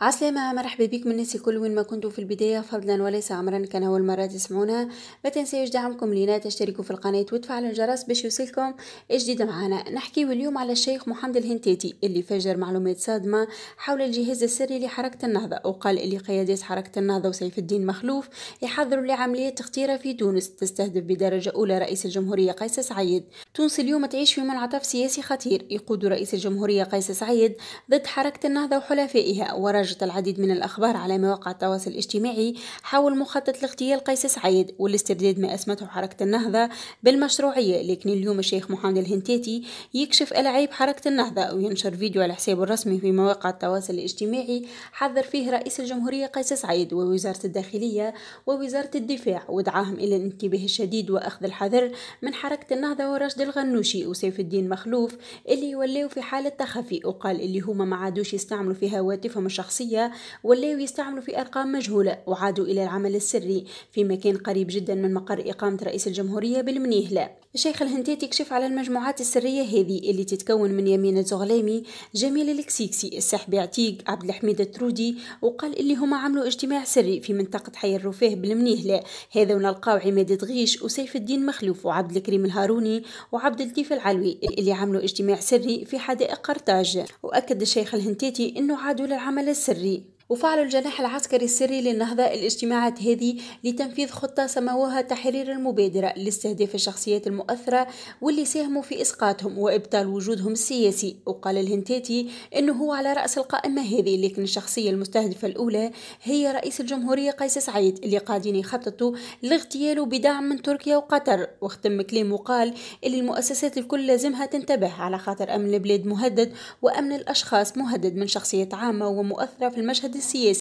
عسلامة مرحبا بكم الناس الكل وين ما كنتم في البداية فضلا وليس عمرا كان أول مرة تسمعونا ما تنسيوش دعمكم لينا تشتركوا في القناة وتفعلوا الجرس باش يوصلكم جديد معنا نحكيو اليوم على الشيخ محمد الهنتاتي اللي فجر معلومات صادمة حول الجهاز السري لحركة النهضة وقال اللي قيادات حركة النهضة وسيف الدين مخلوف يحضروا لعملية تخطيرة في تونس تستهدف بدرجة أولى رئيس الجمهورية قيس سعيد تونس اليوم تعيش في منعطف سياسي خطير يقود رئيس الجمهورية قيس سعيد ضد حركة النهضة وحلفائها ورجع خرجت العديد من الأخبار على مواقع التواصل الاجتماعي حول مخطط لاغتيال قيس سعيد والاسترداد ما أسمته حركة النهضة بالمشروعية لكن اليوم الشيخ محمد الهنتاتي يكشف ألعاب حركة النهضة وينشر فيديو على حسابه الرسمي في مواقع التواصل الاجتماعي حذر فيه رئيس الجمهورية قيس سعيد ووزارة الداخلية ووزارة الدفاع ودعاهم إلى الانتباه الشديد وأخذ الحذر من حركة النهضة ورشد الغنوشي وسيف الدين مخلوف اللي يوليو في حالة تخفي وقال اللي هما ما عادوش يستعملوا في هواتفهم الشخصية شخصية واللي يستعملوا في أرقام مجهولة وعادوا إلى العمل السري في مكان قريب جدا من مقر إقامة رئيس الجمهورية بالمنيهلة الشيخ الهندي تكشف على المجموعات السرية هذه اللي تتكون من يمين الزغلامي جميل الكسيكسي السحبي عتيق عبد الحميد الترودي وقال اللي هما عملوا اجتماع سري في منطقة حي الرفاه بالمنيهلة هذا ونلقاو عماد غيش وسيف الدين مخلوف وعبد الكريم الهاروني وعبد اللطيف العلوي اللي عملوا اجتماع سري في حدائق قرطاج وأكد الشيخ الهنتيتي أنه عادوا للعمل السري سري وفعل الجناح العسكري السري للنهضة الاجتماعات هذه لتنفيذ خطة سموها تحرير المبادرة لاستهداف الشخصيات المؤثرة واللي ساهموا في إسقاطهم وإبطال وجودهم السياسي وقال الهنتاتي أنه هو على رأس القائمة هذه لكن الشخصية المستهدفة الأولى هي رئيس الجمهورية قيس سعيد اللي قاعدين يخططوا لاغتياله بدعم من تركيا وقطر واختم كلامه وقال اللي المؤسسات الكل لازمها تنتبه على خاطر أمن البلاد مهدد وأمن الأشخاص مهدد من شخصية عامة ومؤثرة في المشهد sí es